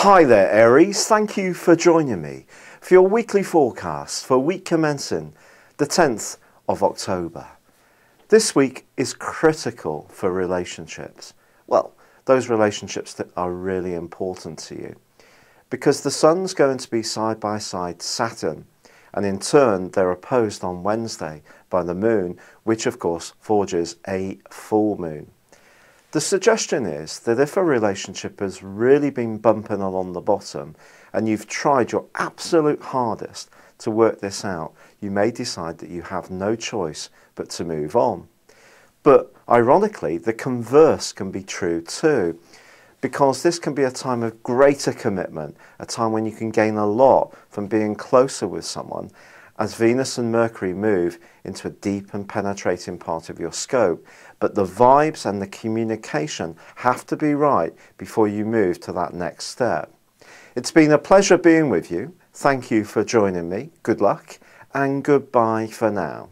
Hi there, Aries. Thank you for joining me for your weekly forecast for week commencing the 10th of October. This week is critical for relationships. Well, those relationships that are really important to you. Because the Sun's going to be side by side Saturn, and in turn, they're opposed on Wednesday by the Moon, which of course forges a full moon. The suggestion is that if a relationship has really been bumping along the bottom and you've tried your absolute hardest to work this out, you may decide that you have no choice but to move on. But ironically, the converse can be true too, because this can be a time of greater commitment, a time when you can gain a lot from being closer with someone, as Venus and Mercury move into a deep and penetrating part of your scope. But the vibes and the communication have to be right before you move to that next step. It's been a pleasure being with you. Thank you for joining me. Good luck and goodbye for now.